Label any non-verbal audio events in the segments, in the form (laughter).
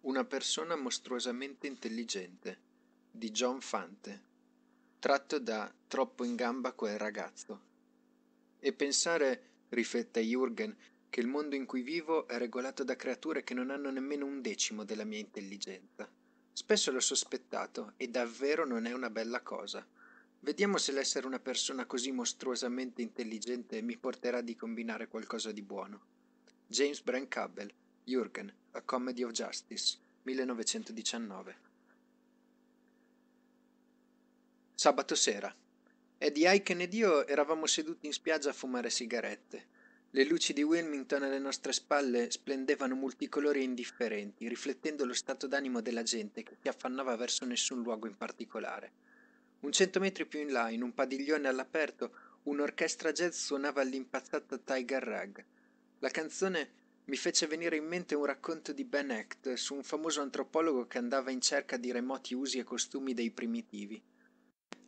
Una persona mostruosamente intelligente di John Fante tratto da Troppo in gamba quel ragazzo. E pensare, riflette Jürgen, che il mondo in cui vivo è regolato da creature che non hanno nemmeno un decimo della mia intelligenza. Spesso l'ho sospettato e davvero non è una bella cosa. Vediamo se l'essere una persona così mostruosamente intelligente mi porterà di combinare qualcosa di buono. James Brent Cabell, Jürgen, A Comedy of Justice, 1919. Sabato sera. Eddie Aiken ed io eravamo seduti in spiaggia a fumare sigarette. Le luci di Wilmington alle nostre spalle splendevano multicolori e indifferenti, riflettendo lo stato d'animo della gente che si affannava verso nessun luogo in particolare un cento metri più in là in un padiglione all'aperto un'orchestra jazz suonava all'impazzata tiger rag la canzone mi fece venire in mente un racconto di ben Act su un famoso antropologo che andava in cerca di remoti usi e costumi dei primitivi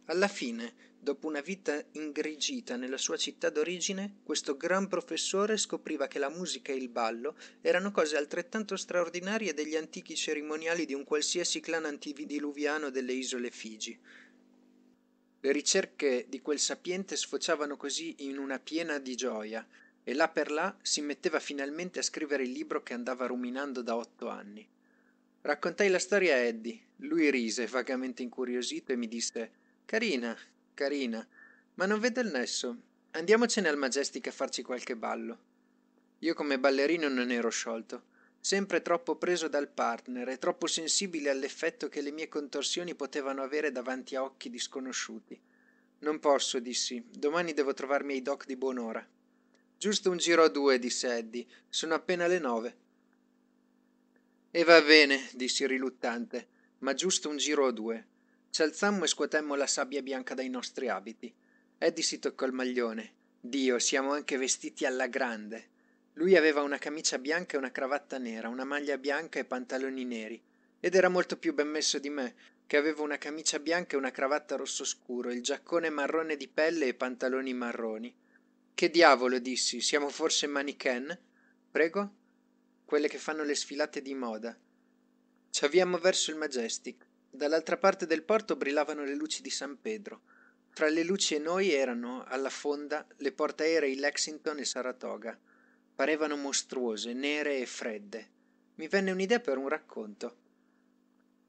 alla fine dopo una vita ingrigita nella sua città d'origine questo gran professore scopriva che la musica e il ballo erano cose altrettanto straordinarie degli antichi cerimoniali di un qualsiasi clan antidiluviano delle isole Figi le ricerche di quel sapiente sfociavano così in una piena di gioia, e là per là si metteva finalmente a scrivere il libro che andava ruminando da otto anni raccontai la storia a eddie lui rise vagamente incuriosito e mi disse carina carina ma non vedo il nesso andiamocene al majestic a farci qualche ballo io come ballerino non ero sciolto sempre troppo preso dal partner e troppo sensibile all'effetto che le mie contorsioni potevano avere davanti a occhi disconosciuti non posso dissi domani devo trovarmi ai doc di buon'ora giusto un giro a due disse eddie sono appena le nove e va bene dissi riluttante ma giusto un giro o due ci alzammo e scuotemmo la sabbia bianca dai nostri abiti eddie si toccò il maglione dio siamo anche vestiti alla grande lui aveva una camicia bianca e una cravatta nera, una maglia bianca e pantaloni neri, ed era molto più ben messo di me, che avevo una camicia bianca e una cravatta rosso scuro, il giaccone marrone di pelle e i pantaloni marroni. Che diavolo, dissi, siamo forse manichen? Prego? Quelle che fanno le sfilate di moda. Ci avviamo verso il Majestic. Dall'altra parte del porto brillavano le luci di San Pedro. Tra le luci e noi erano, alla fonda, le portaerei Lexington e Saratoga parevano mostruose nere e fredde Mi venne un'idea per un racconto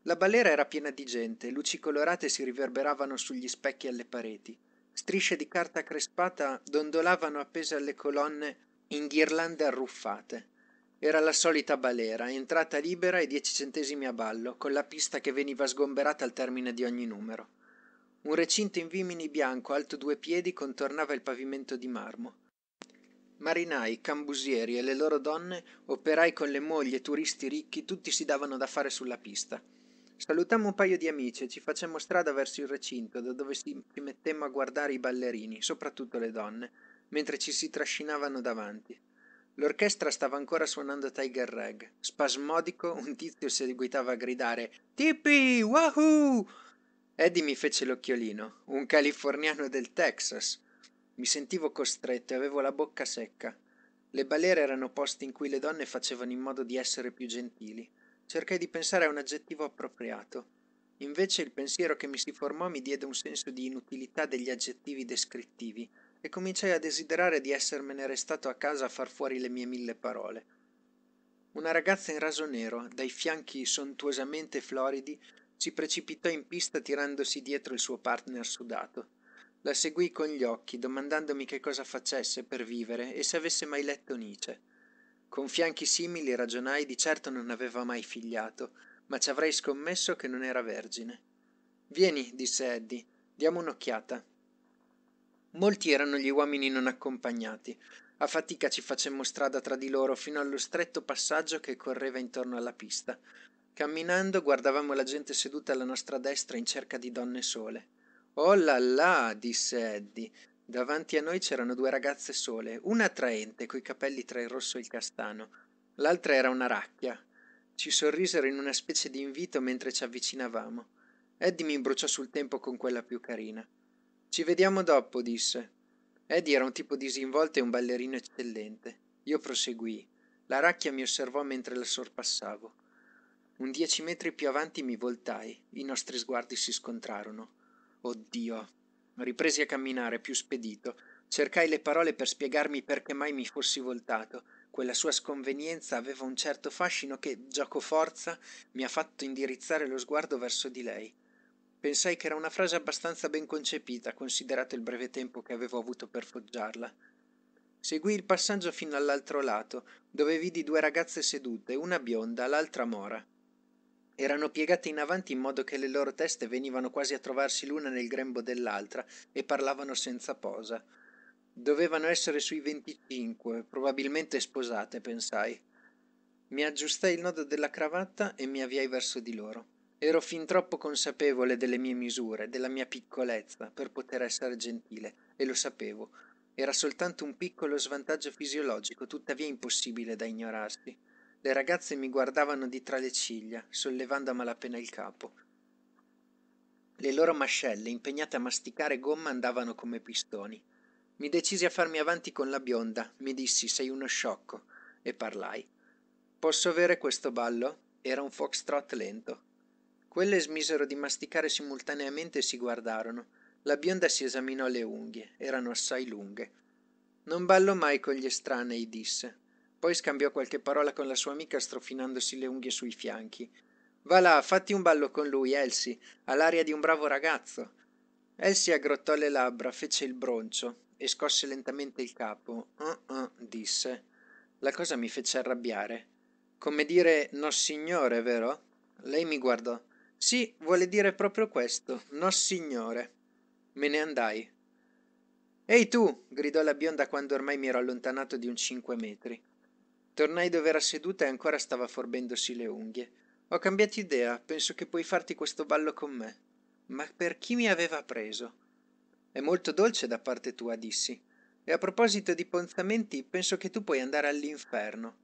la balera era piena di gente luci colorate si riverberavano sugli specchi alle pareti strisce di carta crespata dondolavano appese alle colonne in ghirlande arruffate era la solita balera entrata libera e dieci centesimi a ballo con la pista che veniva sgomberata al termine di ogni numero un recinto in vimini bianco alto due piedi contornava il pavimento di marmo marinai cambusieri e le loro donne operai con le mogli e turisti ricchi tutti si davano da fare sulla pista salutammo un paio di amici e ci facemmo strada verso il recinto da dove ci mettemmo a guardare i ballerini soprattutto le donne mentre ci si trascinavano davanti l'orchestra stava ancora suonando tiger rag spasmodico un tizio seguitava a gridare tippi wahoo eddie mi fece l'occhiolino un californiano del texas mi sentivo costretto e avevo la bocca secca le balere erano posti in cui le donne facevano in modo di essere più gentili cercai di pensare a un aggettivo appropriato invece il pensiero che mi si formò mi diede un senso di inutilità degli aggettivi descrittivi e cominciai a desiderare di essermene restato a casa a far fuori le mie mille parole una ragazza in raso nero dai fianchi sontuosamente floridi si precipitò in pista tirandosi dietro il suo partner sudato la seguii con gli occhi domandandomi che cosa facesse per vivere e se avesse mai letto nietzsche con fianchi simili ragionai di certo non aveva mai figliato ma ci avrei scommesso che non era vergine vieni disse eddie diamo un'occhiata molti erano gli uomini non accompagnati a fatica ci facemmo strada tra di loro fino allo stretto passaggio che correva intorno alla pista camminando guardavamo la gente seduta alla nostra destra in cerca di donne sole oh là là disse eddie davanti a noi c'erano due ragazze sole una attraente coi capelli tra il rosso e il castano l'altra era una racchia ci sorrisero in una specie di invito mentre ci avvicinavamo eddie mi imbruciò sul tempo con quella più carina ci vediamo dopo disse eddie era un tipo disinvolto e un ballerino eccellente io proseguii la racchia mi osservò mentre la sorpassavo un dieci metri più avanti mi voltai i nostri sguardi si scontrarono oddio ripresi a camminare più spedito cercai le parole per spiegarmi perché mai mi fossi voltato quella sua sconvenienza aveva un certo fascino che gioco forza, mi ha fatto indirizzare lo sguardo verso di lei pensai che era una frase abbastanza ben concepita considerato il breve tempo che avevo avuto per foggiarla seguii il passaggio fino all'altro lato dove vidi due ragazze sedute una bionda l'altra mora erano piegate in avanti in modo che le loro teste venivano quasi a trovarsi l'una nel grembo dell'altra e parlavano senza posa. Dovevano essere sui 25, probabilmente sposate, pensai. Mi aggiustai il nodo della cravatta e mi avviai verso di loro. Ero fin troppo consapevole delle mie misure, della mia piccolezza, per poter essere gentile, e lo sapevo. Era soltanto un piccolo svantaggio fisiologico, tuttavia impossibile da ignorarsi le ragazze mi guardavano di tra le ciglia sollevando a malapena il capo le loro mascelle impegnate a masticare gomma andavano come pistoni Mi decisi a farmi avanti con la bionda mi dissi sei uno sciocco e parlai posso avere questo ballo era un foxtrot lento quelle smisero di masticare simultaneamente e si guardarono la bionda si esaminò le unghie erano assai lunghe non ballo mai con gli estranei disse poi scambiò qualche parola con la sua amica strofinandosi le unghie sui fianchi va là fatti un ballo con lui elsi ha l'aria di un bravo ragazzo elsi aggrottò le labbra fece il broncio e scosse lentamente il capo uh uh disse la cosa mi fece arrabbiare come dire nossignore vero lei mi guardò sì vuole dire proprio questo nossignore me ne andai ehi tu gridò la bionda quando ormai mi ero allontanato di un cinque metri tornai dove era seduta e ancora stava forbendosi le unghie ho cambiato idea penso che puoi farti questo ballo con me ma per chi mi aveva preso è molto dolce da parte tua dissi e a proposito di ponzamenti penso che tu puoi andare all'inferno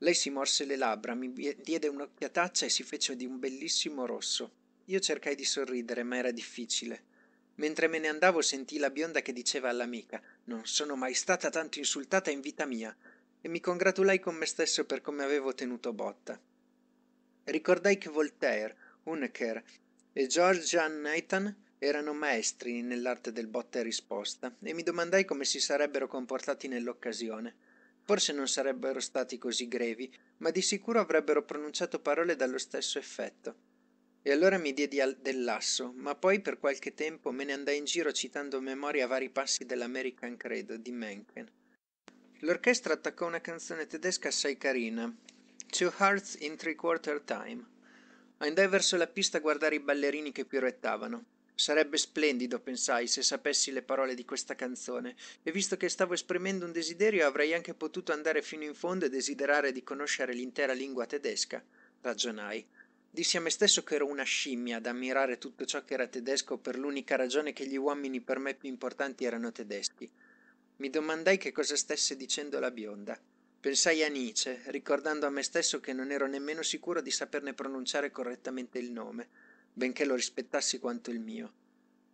lei si morse le labbra mi diede un'occhiataccia e si fece di un bellissimo rosso io cercai di sorridere ma era difficile mentre me ne andavo sentii la bionda che diceva all'amica non sono mai stata tanto insultata in vita mia e mi congratulai con me stesso per come avevo tenuto botta ricordai che voltaire huneker e Georgian nathan erano maestri nell'arte del botta e risposta e mi domandai come si sarebbero comportati nell'occasione forse non sarebbero stati così grevi ma di sicuro avrebbero pronunciato parole dallo stesso effetto e allora mi diedi al del lasso ma poi per qualche tempo me ne andai in giro citando a memoria vari passi dell'american credo di mencken L'orchestra attaccò una canzone tedesca assai carina, Two Hearts in Three Quarter Time. Andai verso la pista a guardare i ballerini che piroettavano. Sarebbe splendido, pensai, se sapessi le parole di questa canzone, e visto che stavo esprimendo un desiderio avrei anche potuto andare fino in fondo e desiderare di conoscere l'intera lingua tedesca, ragionai. Dissi a me stesso che ero una scimmia ad ammirare tutto ciò che era tedesco per l'unica ragione che gli uomini per me più importanti erano tedeschi mi domandai che cosa stesse dicendo la bionda pensai a nietzsche ricordando a me stesso che non ero nemmeno sicuro di saperne pronunciare correttamente il nome benché lo rispettassi quanto il mio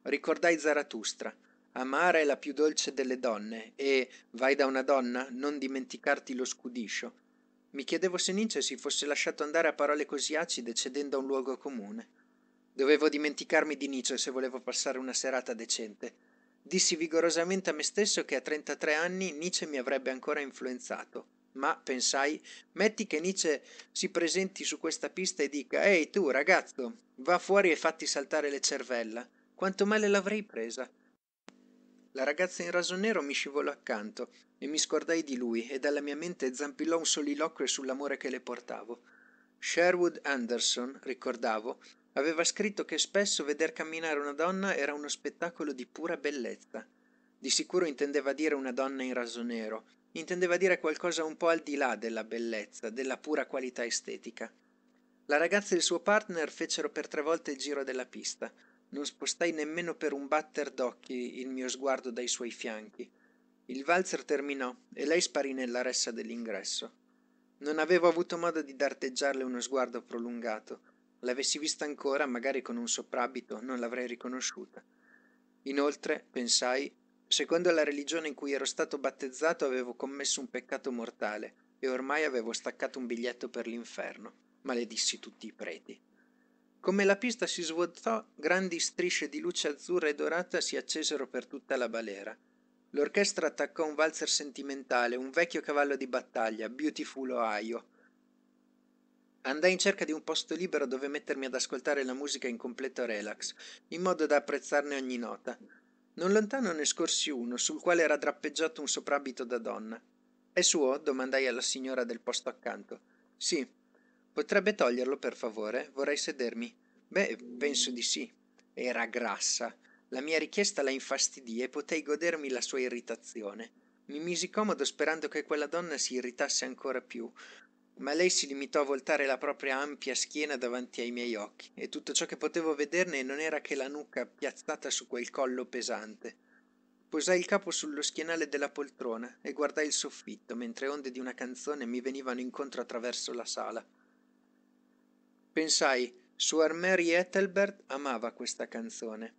ricordai zarathustra amara è la più dolce delle donne e vai da una donna non dimenticarti lo scudiscio mi chiedevo se nietzsche si fosse lasciato andare a parole così acide cedendo a un luogo comune dovevo dimenticarmi di nietzsche se volevo passare una serata decente Dissi vigorosamente a me stesso che a 33 anni Nietzsche mi avrebbe ancora influenzato. Ma, pensai, metti che Nietzsche si presenti su questa pista e dica «Ehi tu, ragazzo, va fuori e fatti saltare le cervella». Quanto male l'avrei presa. La ragazza in raso nero mi scivolò accanto e mi scordai di lui e dalla mia mente zampillò un soliloquio sull'amore che le portavo. Sherwood Anderson, ricordavo, aveva scritto che spesso veder camminare una donna era uno spettacolo di pura bellezza di sicuro intendeva dire una donna in raso nero intendeva dire qualcosa un po al di là della bellezza della pura qualità estetica la ragazza e il suo partner fecero per tre volte il giro della pista non spostai nemmeno per un batter d'occhi il mio sguardo dai suoi fianchi il valzer terminò e lei sparì nella ressa dell'ingresso non avevo avuto modo di darteggiarle uno sguardo prolungato l'avessi vista ancora magari con un soprabito non l'avrei riconosciuta inoltre pensai secondo la religione in cui ero stato battezzato avevo commesso un peccato mortale e ormai avevo staccato un biglietto per l'inferno maledissi tutti i preti come la pista si svuotò grandi strisce di luce azzurra e dorata si accesero per tutta la balera l'orchestra attaccò un valzer sentimentale un vecchio cavallo di battaglia beautiful ohio Andai in cerca di un posto libero dove mettermi ad ascoltare la musica in completo relax, in modo da apprezzarne ogni nota. Non lontano ne scorsi uno, sul quale era drappeggiato un soprabito da donna. È suo? domandai alla signora del posto accanto. Sì. Potrebbe toglierlo, per favore? Vorrei sedermi. Beh, penso di sì. Era grassa. La mia richiesta la infastidì e potei godermi la sua irritazione. Mi misi comodo sperando che quella donna si irritasse ancora più, ma lei si limitò a voltare la propria ampia schiena davanti ai miei occhi e tutto ciò che potevo vederne non era che la nuca piazzata su quel collo pesante posai il capo sullo schienale della poltrona e guardai il soffitto mentre onde di una canzone mi venivano incontro attraverso la sala pensai suor mary ethelbert amava questa canzone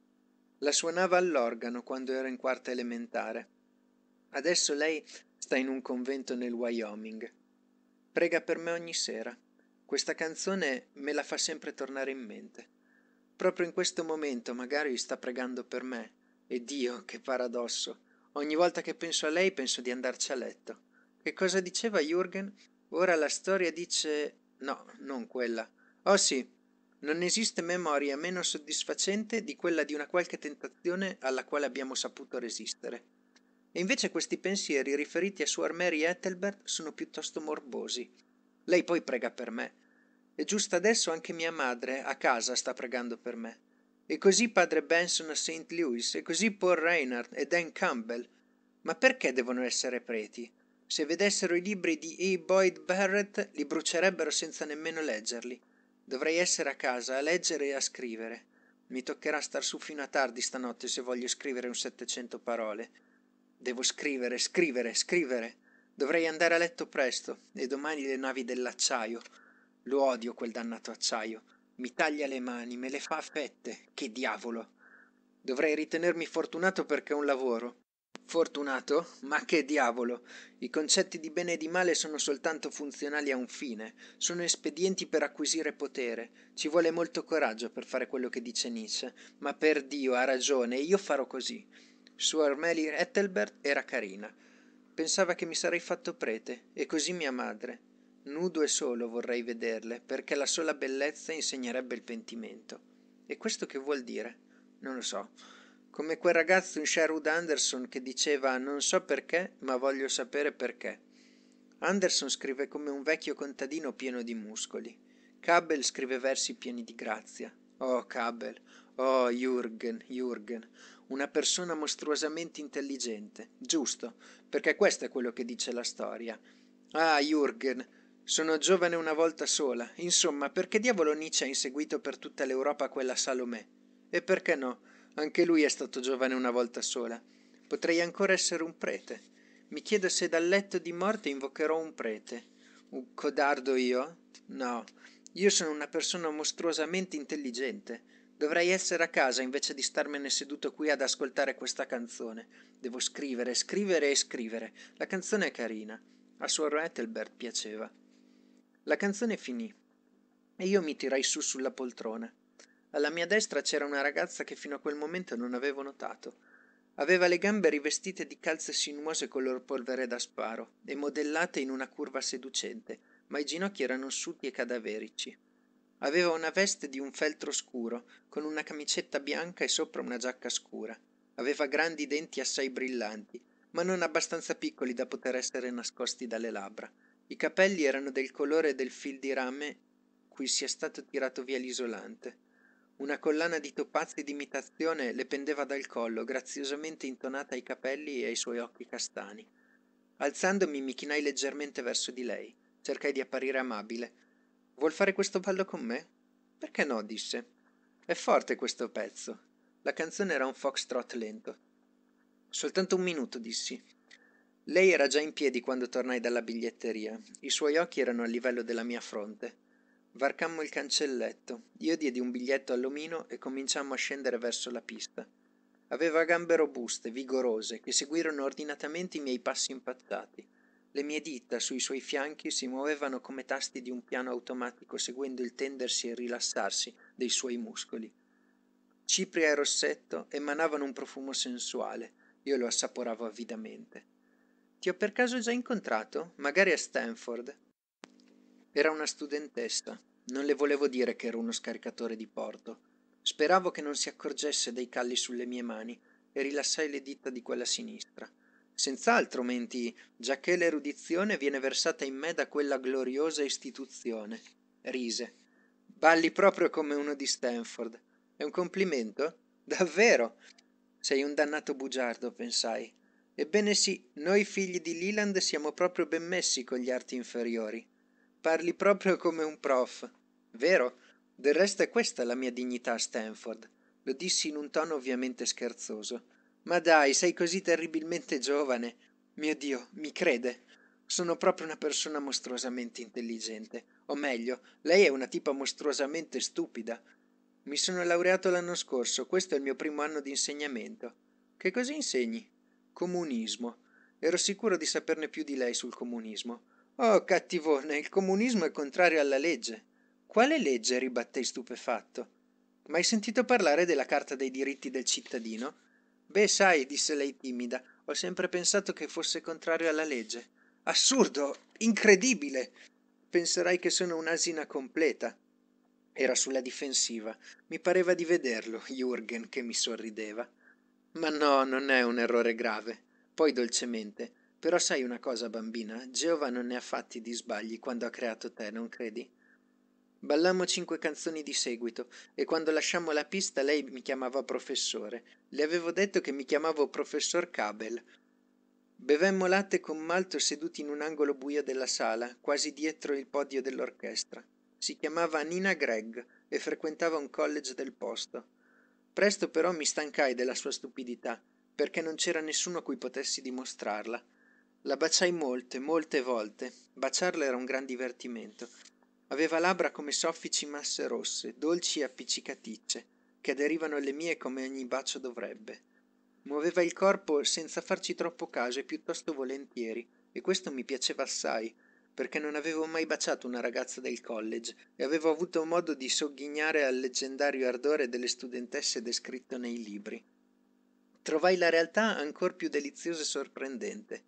la suonava all'organo quando ero in quarta elementare adesso lei sta in un convento nel wyoming prega per me ogni sera. Questa canzone me la fa sempre tornare in mente. Proprio in questo momento magari sta pregando per me. E Dio, che paradosso. Ogni volta che penso a lei penso di andarci a letto. Che cosa diceva Jürgen? Ora la storia dice... No, non quella. Oh sì, non esiste memoria meno soddisfacente di quella di una qualche tentazione alla quale abbiamo saputo resistere e invece questi pensieri riferiti a suor Mary Ethelbert sono piuttosto morbosi. Lei poi prega per me. E giusto adesso anche mia madre, a casa, sta pregando per me. E così padre Benson a St. Louis, e così Paul Reinhardt e Dan Campbell. Ma perché devono essere preti? Se vedessero i libri di E. Boyd Barrett, li brucierebbero senza nemmeno leggerli. Dovrei essere a casa a leggere e a scrivere. Mi toccherà star su fino a tardi stanotte se voglio scrivere un settecento parole Devo scrivere, scrivere, scrivere. Dovrei andare a letto presto e domani le navi dell'acciaio. Lo odio quel dannato acciaio. Mi taglia le mani, me le fa a fette. Che diavolo. Dovrei ritenermi fortunato perché ho un lavoro. Fortunato? Ma che diavolo! I concetti di bene e di male sono soltanto funzionali a un fine, sono espedienti per acquisire potere. Ci vuole molto coraggio per fare quello che dice Nietzsche, ma per Dio ha ragione io farò così suor mary Ethelbert era carina pensava che mi sarei fatto prete e così mia madre nudo e solo vorrei vederle perché la sola bellezza insegnerebbe il pentimento e questo che vuol dire non lo so come quel ragazzo in sherwood anderson che diceva non so perché ma voglio sapere perché anderson scrive come un vecchio contadino pieno di muscoli cabel scrive versi pieni di grazia oh cabel oh jürgen jürgen una persona mostruosamente intelligente, giusto, perché questo è quello che dice la storia. Ah, Jürgen, sono giovane una volta sola. Insomma, perché diavolo Nietzsche ha inseguito per tutta l'Europa quella Salomè? E perché no? Anche lui è stato giovane una volta sola. Potrei ancora essere un prete. Mi chiedo se dal letto di morte invocherò un prete. Un codardo io? No, io sono una persona mostruosamente intelligente. Dovrei essere a casa invece di starmene seduto qui ad ascoltare questa canzone. Devo scrivere, scrivere e scrivere. La canzone è carina. A suor Ethelbert piaceva. La canzone finì e io mi tirai su sulla poltrona. Alla mia destra c'era una ragazza che fino a quel momento non avevo notato. Aveva le gambe rivestite di calze sinuose color polvere da sparo e modellate in una curva seducente, ma i ginocchi erano sudi e cadaverici aveva una veste di un feltro scuro con una camicetta bianca e sopra una giacca scura aveva grandi denti assai brillanti ma non abbastanza piccoli da poter essere nascosti dalle labbra i capelli erano del colore del fil di rame cui sia stato tirato via l'isolante una collana di topazii d'imitazione le pendeva dal collo graziosamente intonata ai capelli e ai suoi occhi castani alzandomi mi chinai leggermente verso di lei cercai di apparire amabile vuol fare questo ballo con me perché no disse è forte questo pezzo la canzone era un foxtrot lento soltanto un minuto dissi lei era già in piedi quando tornai dalla biglietteria i suoi occhi erano a livello della mia fronte varcammo il cancelletto io diedi un biglietto all'omino e cominciammo a scendere verso la pista aveva gambe robuste vigorose che seguirono ordinatamente i miei passi impacciati le mie dita sui suoi fianchi si muovevano come tasti di un piano automatico seguendo il tendersi e rilassarsi dei suoi muscoli. Cipria e rossetto emanavano un profumo sensuale, io lo assaporavo avidamente. Ti ho per caso già incontrato? Magari a Stanford? Era una studentessa. Non le volevo dire che ero uno scaricatore di porto. Speravo che non si accorgesse dei calli sulle mie mani e rilassai le dita di quella sinistra senz'altro menti, giacché l'erudizione viene versata in me da quella gloriosa istituzione rise balli proprio come uno di stanford è un complimento davvero sei un dannato bugiardo pensai ebbene sì noi figli di leland siamo proprio ben messi con gli arti inferiori parli proprio come un prof vero del resto è questa la mia dignità a stanford lo dissi in un tono ovviamente scherzoso ma dai sei così terribilmente giovane mio dio mi crede sono proprio una persona mostruosamente intelligente o meglio lei è una tipa mostruosamente stupida i sono laureato l'anno scorso questo è il mio primo anno di insegnamento. che cosa insegni comunismo ero sicuro di saperne più di lei sul comunismo oh cattivone il comunismo è contrario alla legge quale legge ribattei stupefatto Ma hai sentito parlare della carta dei diritti del cittadino beh sai disse lei timida ho sempre pensato che fosse contrario alla legge assurdo incredibile penserai che sono un'asina completa era sulla difensiva mi pareva di vederlo Jürgen, che mi sorrideva ma no non è un errore grave poi dolcemente però sai una cosa bambina geova non ne ha fatti di sbagli quando ha creato te non credi ballammo cinque canzoni di seguito e quando lasciammo la pista lei mi chiamava professore le avevo detto che mi chiamavo professor Cabel. bevemmo latte con malto seduti in un angolo buio della sala quasi dietro il podio dell'orchestra si chiamava nina gregg e frequentava un college del posto presto però mi stancai della sua stupidità perché non c'era nessuno a cui potessi dimostrarla la baciai molte molte volte baciarla era un gran divertimento aveva labbra come soffici masse rosse dolci e appiccicaticce che aderivano alle mie come ogni bacio dovrebbe muoveva il corpo senza farci troppo caso e piuttosto volentieri e questo mi piaceva assai perché non avevo mai baciato una ragazza del college e avevo avuto modo di sogghignare al leggendario ardore delle studentesse descritto nei libri trovai la realtà ancor più deliziosa e sorprendente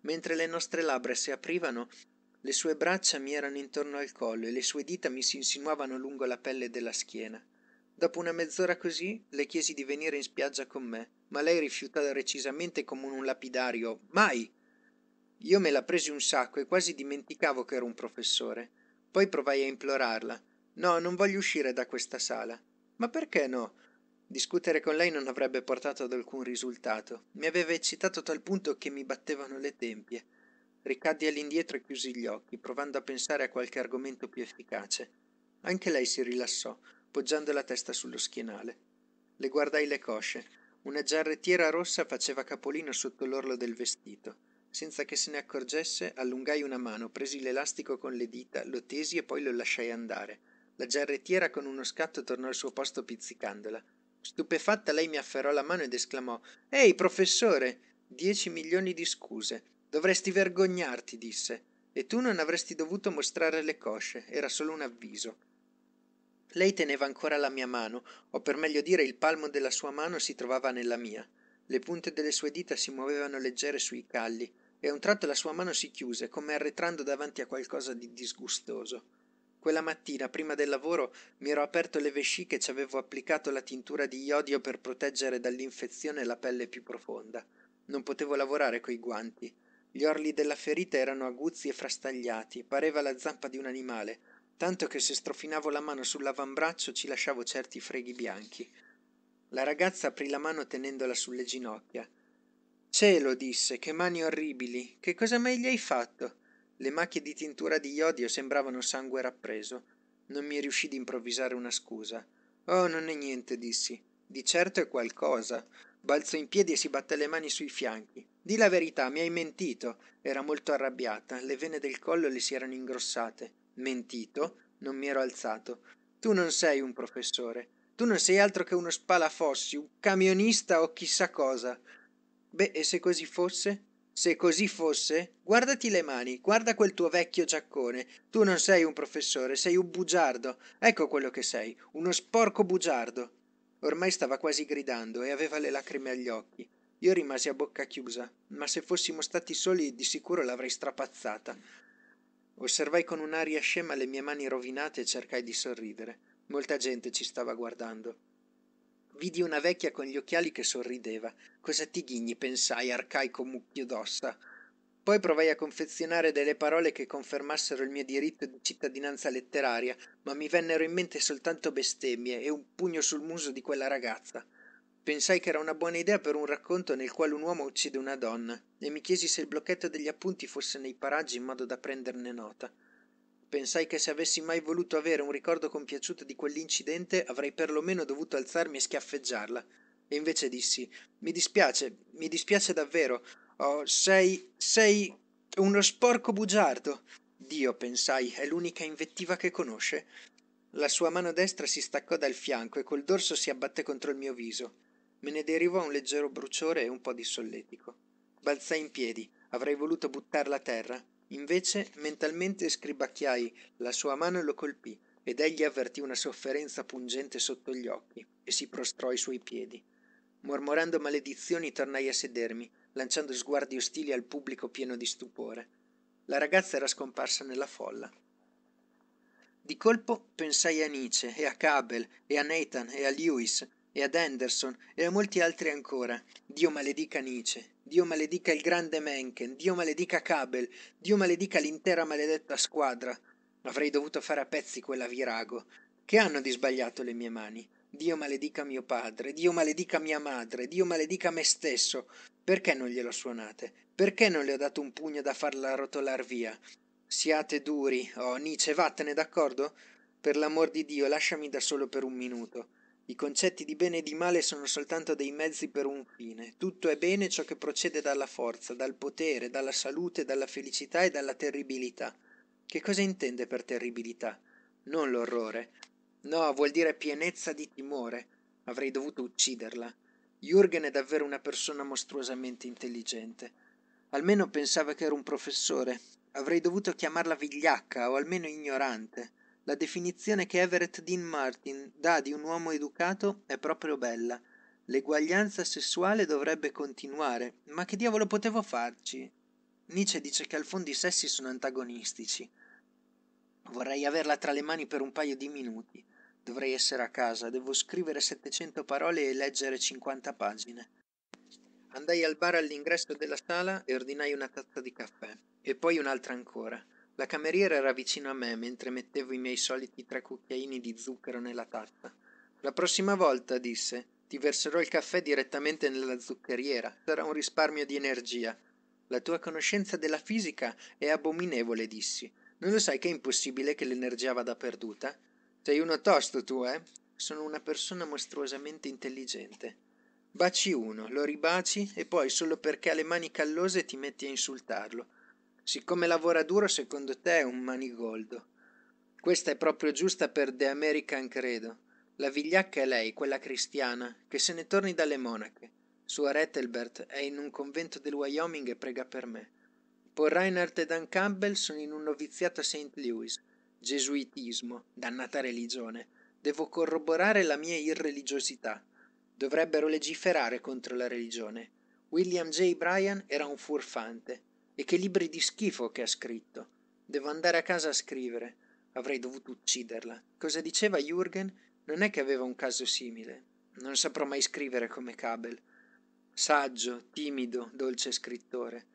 mentre le nostre labbra si aprivano le sue braccia mi erano intorno al collo e le sue dita mi si insinuavano lungo la pelle della schiena dopo una mezz'ora così le chiesi di venire in spiaggia con me ma lei rifiutò recisamente come un lapidario mai io me la presi un sacco e quasi dimenticavo che ero un professore poi provai a implorarla no non voglio uscire da questa sala ma perché no discutere con lei non avrebbe portato ad alcun risultato mi aveva eccitato a tal punto che mi battevano le tempie Ricaddi all'indietro e chiusi gli occhi, provando a pensare a qualche argomento più efficace. Anche lei si rilassò, poggiando la testa sullo schienale. Le guardai le cosce. Una giarrettiera rossa faceva capolino sotto l'orlo del vestito. Senza che se ne accorgesse, allungai una mano, presi l'elastico con le dita, lo tesi e poi lo lasciai andare. La giarrettiera con uno scatto tornò al suo posto pizzicandola. Stupefatta lei mi afferrò la mano ed esclamò Ehi, professore! Dieci milioni di scuse dovresti vergognarti disse e tu non avresti dovuto mostrare le cosce era solo un avviso lei teneva ancora la mia mano o per meglio dire il palmo della sua mano si trovava nella mia le punte delle sue dita si muovevano leggere sui calli e a un tratto la sua mano si chiuse come arretrando davanti a qualcosa di disgustoso quella mattina prima del lavoro mi ero aperto le vesciche e ci avevo applicato la tintura di iodio per proteggere dall'infezione la pelle più profonda non potevo lavorare coi guanti gli orli della ferita erano aguzzi e frastagliati pareva la zampa di un animale tanto che se strofinavo la mano sull'avambraccio ci lasciavo certi freghi bianchi la ragazza aprì la mano tenendola sulle ginocchia cielo disse che mani orribili che cosa mai gli hai fatto le macchie di tintura di iodio sembravano sangue rappreso non mi riuscì d'improvvisare una scusa oh non è niente dissi di certo è qualcosa balzò in piedi e si batté le mani sui fianchi di la verità mi hai mentito era molto arrabbiata le vene del collo le si erano ingrossate mentito non mi ero alzato tu non sei un professore tu non sei altro che uno spalafossi un camionista o chi sa cosa beh e se così fosse se così fosse guardati le mani guarda quel tuo vecchio giaccone tu non sei un professore sei un bugiardo ecco quello che sei uno sporco bugiardo ormai stava quasi gridando e aveva le lacrime agli occhi io rimasi a bocca chiusa ma se fossimo stati soli di sicuro l'avrei strapazzata osservai con un'aria scema le mie mani rovinate e cercai di sorridere molta gente ci stava guardando vidi una vecchia con gli occhiali che sorrideva Cosa ti ghigni pensai arcaico mucchio d'ossa poi provai a confezionare delle parole che confermassero il mio diritto di cittadinanza letteraria, ma mi vennero in mente soltanto bestemmie e un pugno sul muso di quella ragazza. Pensai che era una buona idea per un racconto nel quale un uomo uccide una donna e mi chiesi se il blocchetto degli appunti fosse nei paraggi in modo da prenderne nota. Pensai che se avessi mai voluto avere un ricordo compiaciuto di quell'incidente avrei perlomeno dovuto alzarmi e schiaffeggiarla. E invece dissi: Mi dispiace, mi dispiace davvero. Oh, sei. sei. uno sporco bugiardo. Dio, pensai, è l'unica invettiva che conosce. La sua mano destra si staccò dal fianco e col dorso si abbatté contro il mio viso. Me ne derivò un leggero bruciore e un po' di solletico. Balzai in piedi. Avrei voluto buttarla a terra. Invece, mentalmente scribacchiai. La sua mano e lo colpì ed egli avvertì una sofferenza pungente sotto gli occhi e si prostrò ai suoi piedi. Mormorando maledizioni tornai a sedermi lanciando sguardi ostili al pubblico pieno di stupore. La ragazza era scomparsa nella folla. Di colpo pensai a Nietzsche e a Cabel e a Nathan e a Lewis e ad Anderson e a molti altri ancora. Dio maledica Nietzsche, Dio maledica il grande Mencken, Dio maledica Cabel, Dio maledica l'intera maledetta squadra. Avrei dovuto fare a pezzi quella virago. Che hanno di sbagliato le mie mani? Dio maledica mio padre, Dio maledica mia madre, Dio maledica me stesso, perché non glielo suonate perché non le ho dato un pugno da farla rotolar via siate duri oh nice vattene d'accordo per l'amor di dio lasciami da solo per un minuto i concetti di bene e di male sono soltanto dei mezzi per un fine tutto è bene ciò che procede dalla forza dal potere dalla salute dalla felicità e dalla terribilità che cosa intende per terribilità non l'orrore no vuol dire pienezza di timore avrei dovuto ucciderla Jürgen è davvero una persona mostruosamente intelligente. Almeno pensava che era un professore. Avrei dovuto chiamarla vigliacca o almeno ignorante. La definizione che Everett Dean Martin dà di un uomo educato è proprio bella. L'eguaglianza sessuale dovrebbe continuare, ma che diavolo potevo farci? Nietzsche dice che al fondo i sessi sono antagonistici. Vorrei averla tra le mani per un paio di minuti. Dovrei essere a casa, devo scrivere 700 parole e leggere 50 pagine. Andai al bar all'ingresso della sala e ordinai una tazza di caffè, e poi un'altra ancora. La cameriera era vicino a me mentre mettevo i miei soliti tre cucchiaini di zucchero nella tazza. La prossima volta, disse, ti verserò il caffè direttamente nella zuccheriera. Sarà un risparmio di energia. La tua conoscenza della fisica è abominevole, dissi. Non lo sai che è impossibile che l'energia vada perduta? Sei uno tosto tu, eh? Sono una persona mostruosamente intelligente. Baci uno, lo ribaci e poi solo perché ha le mani callose ti metti a insultarlo. Siccome lavora duro, secondo te è un manigoldo. Questa è proprio giusta per The American Credo. La vigliacca è lei, quella cristiana, che se ne torni dalle monache. Sua Rettelbert è in un convento del Wyoming e prega per me. Paul Reinhardt e Dan Campbell sono in un noviziato a St. Louis gesuitismo dannata religione devo corroborare la mia irreligiosità dovrebbero legiferare contro la religione william j bryan era un furfante e che libri di schifo che ha scritto devo andare a casa a scrivere avrei dovuto ucciderla cosa diceva Jürgen? non è che aveva un caso simile non saprò mai scrivere come Cabel. saggio timido dolce scrittore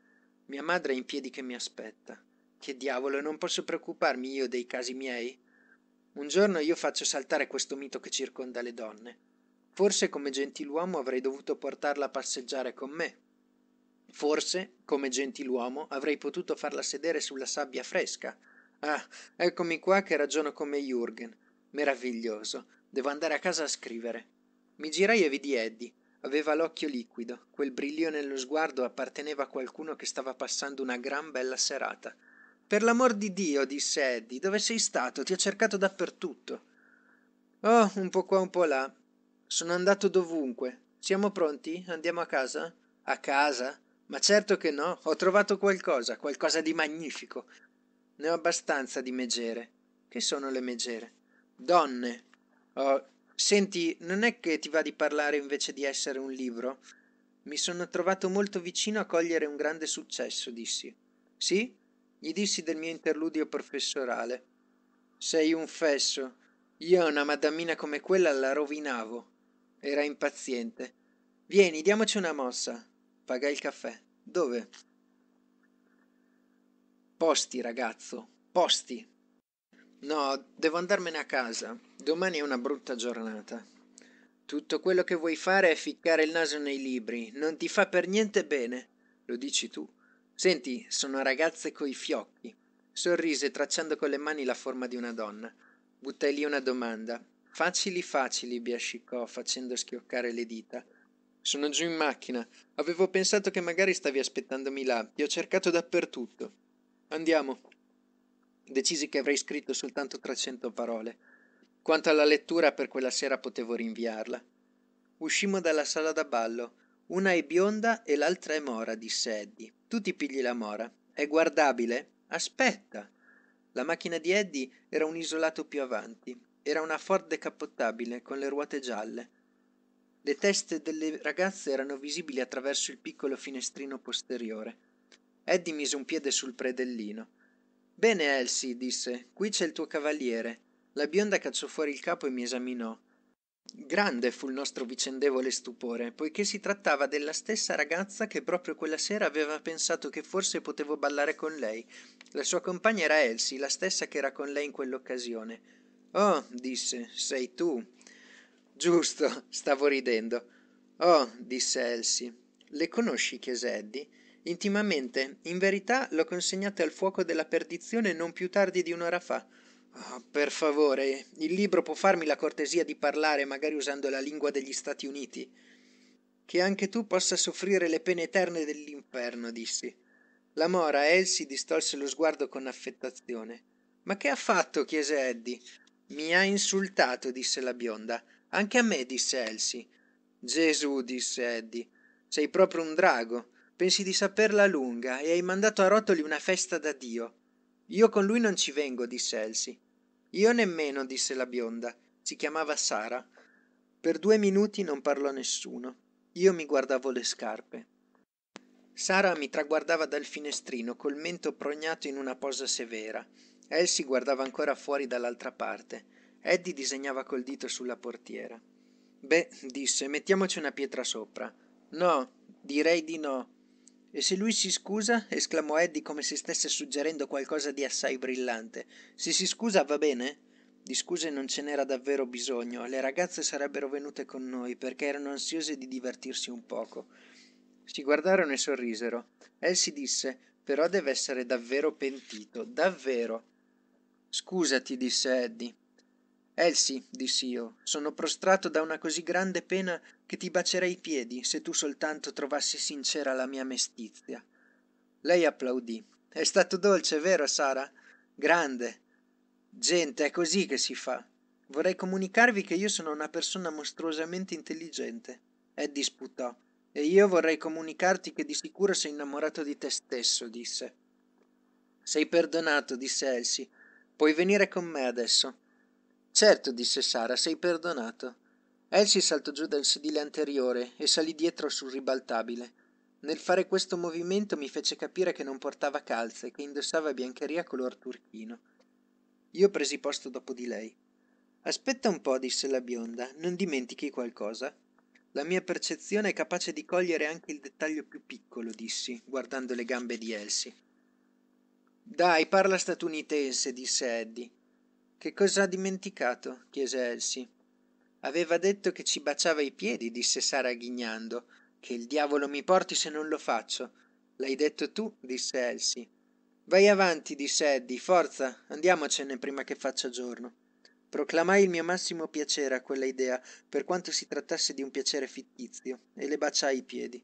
mia madre è in piedi che mi aspetta che diavolo, non posso preoccuparmi io dei casi miei? Un giorno io faccio saltare questo mito che circonda le donne. Forse come gentiluomo avrei dovuto portarla a passeggiare con me. Forse, come gentiluomo, avrei potuto farla sedere sulla sabbia fresca. Ah, eccomi qua che ragiono come Jürgen. Meraviglioso. Devo andare a casa a scrivere. Mi girai e vidi Eddie. Aveva l'occhio liquido, quel brillio nello sguardo apparteneva a qualcuno che stava passando una gran bella serata per l'amor di dio disse Eddie, dove sei stato ti ho cercato dappertutto oh un po qua un po là sono andato dovunque siamo pronti andiamo a casa a casa ma certo che no ho trovato qualcosa qualcosa di magnifico ne ho abbastanza di megere che sono le megere donne oh senti non è che ti va di parlare invece di essere un libro mi sono trovato molto vicino a cogliere un grande successo dissi sì gli dissi del mio interludio professorale. Sei un fesso. Io a una madammina come quella la rovinavo. Era impaziente. Vieni, diamoci una mossa. Pagai il caffè. Dove? Posti, ragazzo, posti. No, devo andarmene a casa. Domani è una brutta giornata. Tutto quello che vuoi fare è ficcare il naso nei libri. Non ti fa per niente bene. Lo dici tu. Senti, sono ragazze coi fiocchi. Sorrise tracciando con le mani la forma di una donna. Buttai lì una domanda. Facili facili, biascicò facendo schioccare le dita. Sono giù in macchina. Avevo pensato che magari stavi aspettandomi là. Ti ho cercato dappertutto. Andiamo. Decisi che avrei scritto soltanto 300 parole. Quanto alla lettura, per quella sera potevo rinviarla. Uscimmo dalla sala da ballo una è bionda e l'altra è mora disse eddie tu ti pigli la mora è guardabile aspetta la macchina di eddie era un isolato più avanti era una ford decappottabile con le ruote gialle le teste delle ragazze erano visibili attraverso il piccolo finestrino posteriore eddie mise un piede sul predellino bene elsie disse qui c'è il tuo cavaliere la bionda cacciò fuori il capo e mi esaminò grande fu il nostro vicendevole stupore poiché si trattava della stessa ragazza che proprio quella sera aveva pensato che forse potevo ballare con lei la sua compagna era Elsie, la stessa che era con lei in quell'occasione oh disse sei tu giusto (laughs) stavo ridendo oh disse Elsie. le conosci chiese eddie intimamente in verità l'ho consegnate al fuoco della perdizione non più tardi di un'ora fa Oh, per favore, il libro può farmi la cortesia di parlare, magari usando la lingua degli Stati Uniti. Che anche tu possa soffrire le pene eterne dell'inferno, dissi. La mora El distolse lo sguardo con affettazione. Ma che ha fatto? chiese Eddie. Mi ha insultato, disse la bionda. Anche a me, disse Elsie. Gesù, disse Eddie, sei proprio un drago. Pensi di saperla lunga e hai mandato a rotoli una festa da Dio. Io con lui non ci vengo, disse Elsie io nemmeno disse la bionda si chiamava sara per due minuti non parlò nessuno io mi guardavo le scarpe sara mi traguardava dal finestrino col mento prognato in una posa severa elsi guardava ancora fuori dall'altra parte eddie disegnava col dito sulla portiera beh disse mettiamoci una pietra sopra no direi di no e se lui si scusa esclamò eddie come se stesse suggerendo qualcosa di assai brillante se si scusa va bene di scuse non ce n'era davvero bisogno le ragazze sarebbero venute con noi perché erano ansiose di divertirsi un poco si guardarono e sorrisero elsie disse però deve essere davvero pentito davvero scusati disse eddie elsi eh io, sono prostrato da una così grande pena che ti bacerei i piedi se tu soltanto trovassi sincera la mia mestizia lei applaudì è stato dolce vero sara grande gente è così che si fa vorrei comunicarvi che io sono una persona mostruosamente intelligente egli sputò e io vorrei comunicarti che di sicuro sei innamorato di te stesso disse sei perdonato disse elsi puoi venire con me adesso Certo, disse Sara, sei perdonato. Elsie saltò giù dal sedile anteriore e salì dietro sul ribaltabile. Nel fare questo movimento mi fece capire che non portava calze e che indossava biancheria color turchino. Io presi posto dopo di lei. Aspetta un po', disse la bionda, non dimentichi qualcosa. La mia percezione è capace di cogliere anche il dettaglio più piccolo, dissi, guardando le gambe di Elsie. Dai, parla statunitense, disse Eddie che cos'ha dimenticato chiese elsi aveva detto che ci baciava i piedi disse sara ghignando che il diavolo mi porti se non lo faccio l'hai detto tu disse elsi vai avanti disse eddie forza andiamocene prima che faccia giorno proclamai il mio massimo piacere a quella idea per quanto si trattasse di un piacere fittizio e le baciai i piedi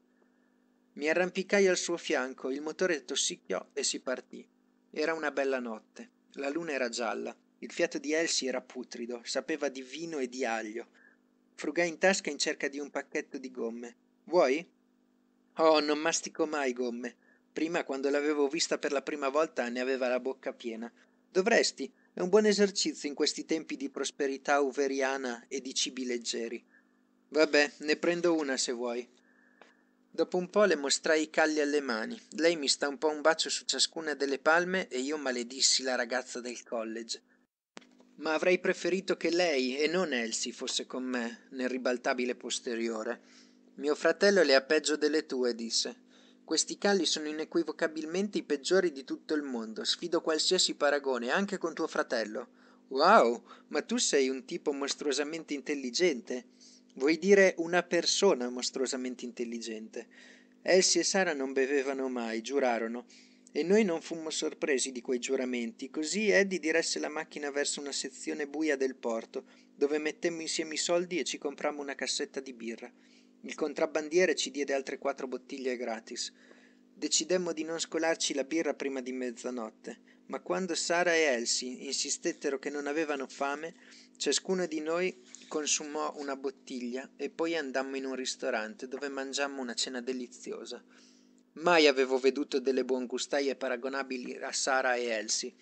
mi arrampicai al suo fianco il motore tossicchiò e si partì era una bella notte la luna era gialla il fiato di elsi era putrido sapeva di vino e di aglio frugai in tasca in cerca di un pacchetto di gomme vuoi oh non mastico mai gomme prima quando l'avevo vista per la prima volta ne aveva la bocca piena dovresti è un buon esercizio in questi tempi di prosperità uveriana e di cibi leggeri vabbè ne prendo una se vuoi Dopo un po' le mostrai i calli alle mani. Lei mi stampò un bacio su ciascuna delle palme e io maledissi la ragazza del college ma avrei preferito che lei e non elsi fosse con me nel ribaltabile posteriore mio fratello le ha peggio delle tue disse questi calli sono inequivocabilmente i peggiori di tutto il mondo sfido qualsiasi paragone anche con tuo fratello wow ma tu sei un tipo mostruosamente intelligente vuoi dire una persona mostruosamente intelligente elsi e sara non bevevano mai giurarono e noi non fummo sorpresi di quei giuramenti così Eddie diresse la macchina verso una sezione buia del porto dove mettemmo insieme i soldi e ci comprammo una cassetta di birra il contrabbandiere ci diede altre quattro bottiglie gratis decidemmo di non scolarci la birra prima di mezzanotte ma quando sara e elsi insistettero che non avevano fame ciascuno di noi consumò una bottiglia e poi andammo in un ristorante dove mangiammo una cena deliziosa mai avevo veduto delle buongustaie paragonabili a sara e elsie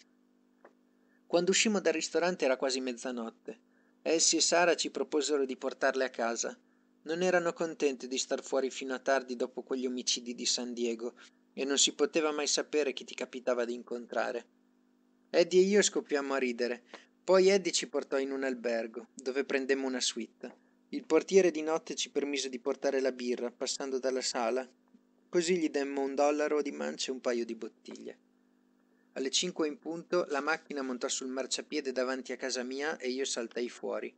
quando uscimmo dal ristorante era quasi mezzanotte elsie e sara ci proposero di portarle a casa non erano contente di star fuori fino a tardi dopo quegli omicidi di san diego e non si poteva mai sapere chi ti capitava di incontrare. eddie e io scoppiammo a ridere poi eddie ci portò in un albergo dove prendemmo una suite il portiere di notte ci permise di portare la birra passando dalla sala così gli demmo un dollaro di mance e un paio di bottiglie alle cinque in punto la macchina montò sul marciapiede davanti a casa mia e io saltai fuori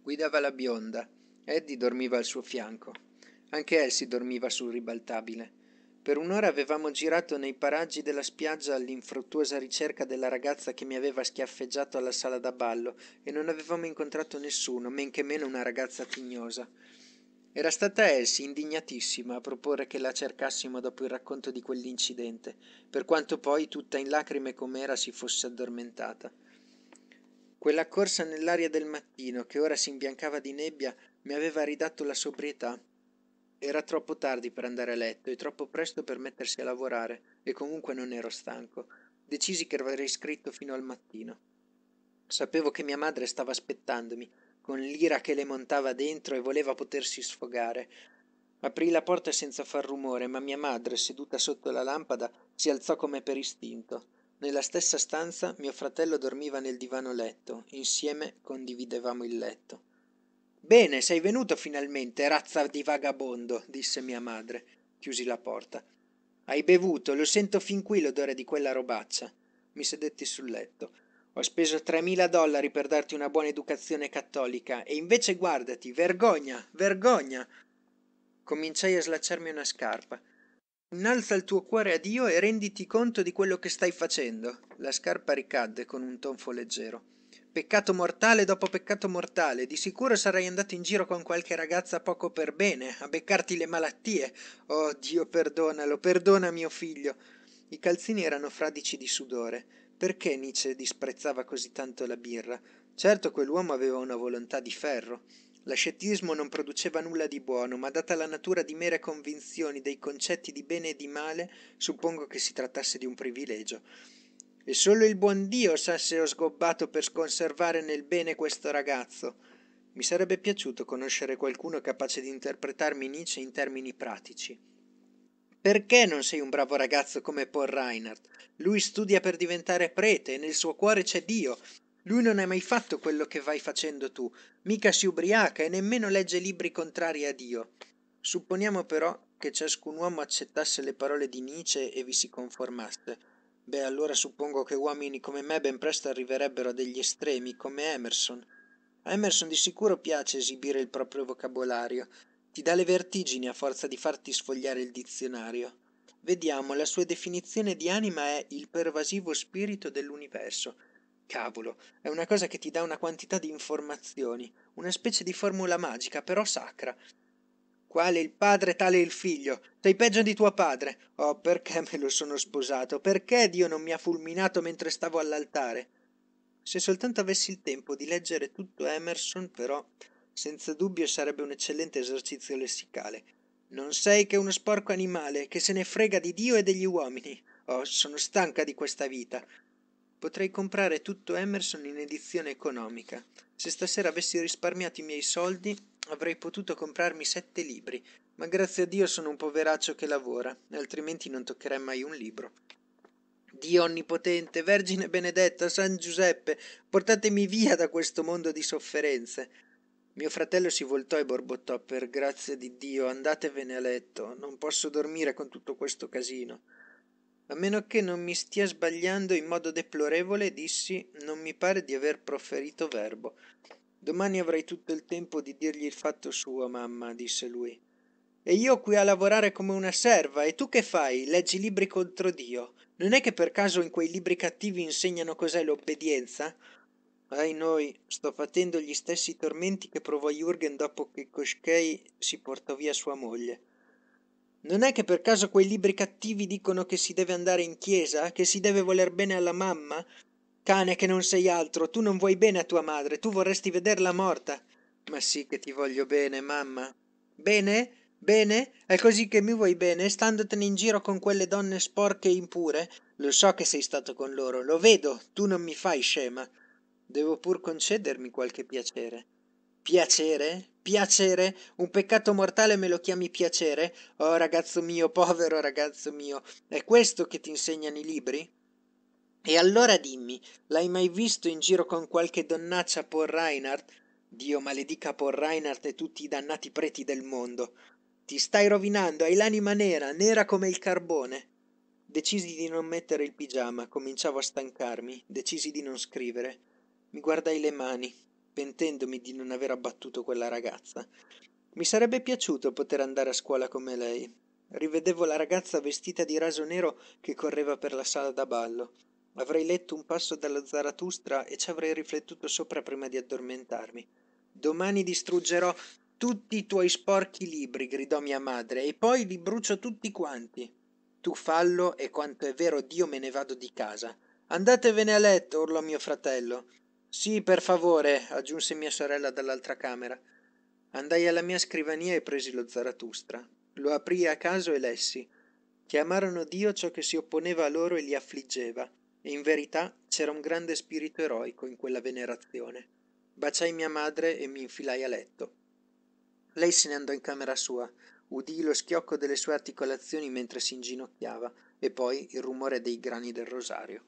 guidava la bionda Eddie dormiva al suo fianco anche Elsie dormiva sul ribaltabile per un'ora avevamo girato nei paraggi della spiaggia all'infruttuosa ricerca della ragazza che mi aveva schiaffeggiato alla sala da ballo e non avevamo incontrato nessuno men che meno una ragazza tignosa era stata elsi indignatissima a proporre che la cercassimo dopo il racconto di quell'incidente per quanto poi tutta in lacrime com'era si fosse addormentata quella corsa nell'aria del mattino che ora s'imbiancava di nebbia mi aveva ridato la sobrietà era troppo tardi per andare a letto e troppo presto per mettersi a lavorare e comunque non ero stanco decisi che avrei scritto fino al mattino sapevo che mia madre stava aspettandomi con l'ira che le montava dentro e voleva potersi sfogare aprii la porta senza far rumore ma mia madre seduta sotto la lampada si alzò come per istinto nella stessa stanza mio fratello dormiva nel divano letto insieme condividevamo il letto bene sei venuto finalmente razza di vagabondo disse mia madre chiusi la porta hai bevuto lo sento fin qui l'odore di quella robaccia mi sedetti sul letto ho speso 3.000 dollari per darti una buona educazione cattolica e invece guardati, vergogna, vergogna! Cominciai a slacciarmi una scarpa. Innalza il tuo cuore a Dio e renditi conto di quello che stai facendo. La scarpa ricadde con un tonfo leggero. Peccato mortale dopo peccato mortale, di sicuro sarai andato in giro con qualche ragazza poco per bene, a beccarti le malattie. Oh Dio, perdonalo, perdona mio figlio. I calzini erano fradici di sudore perché Nietzsche disprezzava così tanto la birra? Certo quell'uomo aveva una volontà di ferro. L'ascettismo non produceva nulla di buono, ma data la natura di mere convinzioni dei concetti di bene e di male, suppongo che si trattasse di un privilegio. E solo il buon Dio sa se ho sgobbato per sconservare nel bene questo ragazzo. Mi sarebbe piaciuto conoscere qualcuno capace di interpretarmi Nietzsche in termini pratici perché non sei un bravo ragazzo come Paul Reinhardt? Lui studia per diventare prete e nel suo cuore c'è Dio. Lui non ha mai fatto quello che vai facendo tu, mica si ubriaca e nemmeno legge libri contrari a Dio. Supponiamo però che ciascun uomo accettasse le parole di Nietzsche e vi si conformasse. Beh, allora suppongo che uomini come me ben presto arriverebbero a degli estremi come Emerson. A Emerson di sicuro piace esibire il proprio vocabolario, ti dà le vertigini a forza di farti sfogliare il dizionario. Vediamo, la sua definizione di anima è il pervasivo spirito dell'universo. Cavolo, è una cosa che ti dà una quantità di informazioni, una specie di formula magica, però sacra. Quale il padre, tale il figlio. Sei peggio di tuo padre. Oh, perché me lo sono sposato? Perché Dio non mi ha fulminato mentre stavo all'altare? Se soltanto avessi il tempo di leggere tutto Emerson, però, senza dubbio sarebbe un eccellente esercizio lessicale non sei che uno sporco animale che se ne frega di dio e degli uomini oh sono stanca di questa vita potrei comprare tutto emerson in edizione economica se stasera avessi risparmiato i miei soldi avrei potuto comprarmi sette libri ma grazie a dio sono un poveraccio che lavora altrimenti non toccherei mai un libro dio onnipotente vergine benedetta san giuseppe portatemi via da questo mondo di sofferenze mio fratello si voltò e borbottò per grazia di dio andatevene a letto non posso dormire con tutto questo casino a meno che non mi stia sbagliando in modo deplorevole dissi non mi pare di aver profferito verbo domani avrai tutto il tempo di dirgli il fatto suo mamma disse lui e io qui a lavorare come una serva e tu che fai leggi libri contro dio non è che per caso in quei libri cattivi insegnano cos'è l'obbedienza ahi noi sto patendo gli stessi tormenti che provò Jürgen dopo che koshchei si portò via sua moglie non è che per caso quei libri cattivi dicono che si deve andare in chiesa che si deve voler bene alla mamma cane che non sei altro tu non vuoi bene a tua madre tu vorresti vederla morta ma sì che ti voglio bene mamma bene bene è così che mi vuoi bene standotene in giro con quelle donne sporche e impure lo so che sei stato con loro lo vedo tu non mi fai scema devo pur concedermi qualche piacere piacere piacere un peccato mortale me lo chiami piacere oh ragazzo mio povero ragazzo mio è questo che ti insegnano i libri e allora dimmi l'hai mai visto in giro con qualche donnaccia paul reinhardt dio maledica paul reinhardt e tutti i dannati preti del mondo ti stai rovinando hai l'anima nera nera come il carbone decisi di non mettere il pigiama cominciavo a stancarmi decisi di non scrivere mi guardai le mani pentendomi di non aver abbattuto quella ragazza Mi sarebbe piaciuto poter andare a scuola come lei rivedevo la ragazza vestita di raso nero che correva per la sala da ballo avrei letto un passo dalla Zaratustra e ci avrei riflettuto sopra prima di addormentarmi domani distruggerò tutti i tuoi sporchi libri gridò mia madre e poi li brucio tutti quanti tu fallo e quanto è vero dio me ne vado di casa andatevene a letto urlò mio fratello sì per favore aggiunse mia sorella dall'altra camera andai alla mia scrivania e presi lo Zaratustra. lo aprii a caso e lessi chiamarono dio ciò che si opponeva a loro e li affliggeva e in verità c'era un grande spirito eroico in quella venerazione baciai mia madre e mi infilai a letto lei se ne andò in camera sua udii lo schiocco delle sue articolazioni mentre si inginocchiava, e poi il rumore dei grani del rosario